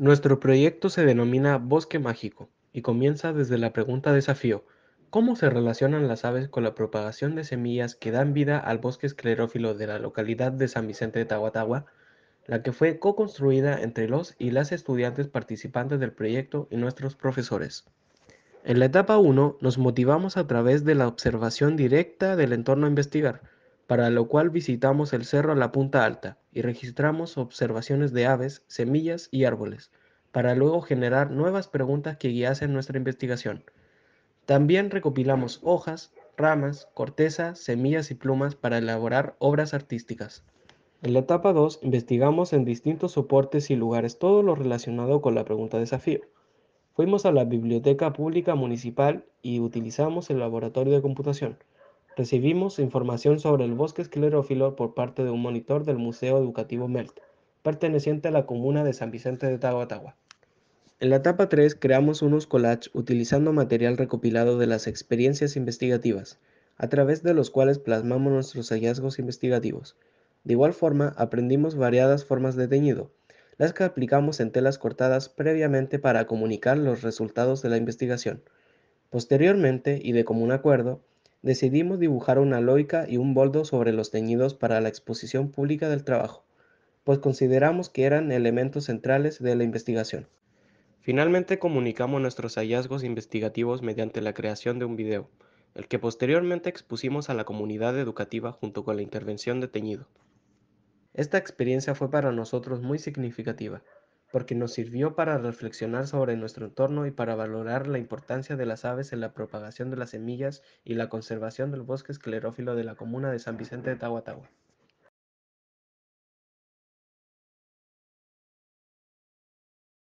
Nuestro proyecto se denomina Bosque Mágico y comienza desde la pregunta desafío, ¿cómo se relacionan las aves con la propagación de semillas que dan vida al bosque esclerófilo de la localidad de San Vicente de Tahuatahua, la que fue co-construida entre los y las estudiantes participantes del proyecto y nuestros profesores? En la etapa 1 nos motivamos a través de la observación directa del entorno a investigar, para lo cual visitamos el cerro a la punta alta, y registramos observaciones de aves, semillas y árboles, para luego generar nuevas preguntas que guiasen nuestra investigación. También recopilamos hojas, ramas, corteza, semillas y plumas para elaborar obras artísticas. En la etapa 2 investigamos en distintos soportes y lugares todo lo relacionado con la pregunta desafío. Fuimos a la Biblioteca Pública Municipal y utilizamos el laboratorio de computación. Recibimos información sobre el bosque esclerófilo por parte de un monitor del Museo Educativo Melt, perteneciente a la comuna de San Vicente de Tahuatahua. En la etapa 3 creamos unos collages utilizando material recopilado de las experiencias investigativas, a través de los cuales plasmamos nuestros hallazgos investigativos. De igual forma, aprendimos variadas formas de teñido, las que aplicamos en telas cortadas previamente para comunicar los resultados de la investigación. Posteriormente, y de común acuerdo, Decidimos dibujar una loica y un boldo sobre los teñidos para la exposición pública del trabajo, pues consideramos que eran elementos centrales de la investigación. Finalmente comunicamos nuestros hallazgos investigativos mediante la creación de un video, el que posteriormente expusimos a la comunidad educativa junto con la intervención de Teñido. Esta experiencia fue para nosotros muy significativa, porque nos sirvió para reflexionar sobre nuestro entorno y para valorar la importancia de las aves en la propagación de las semillas y la conservación del bosque esclerófilo de la comuna de San Vicente de Tahuatahua.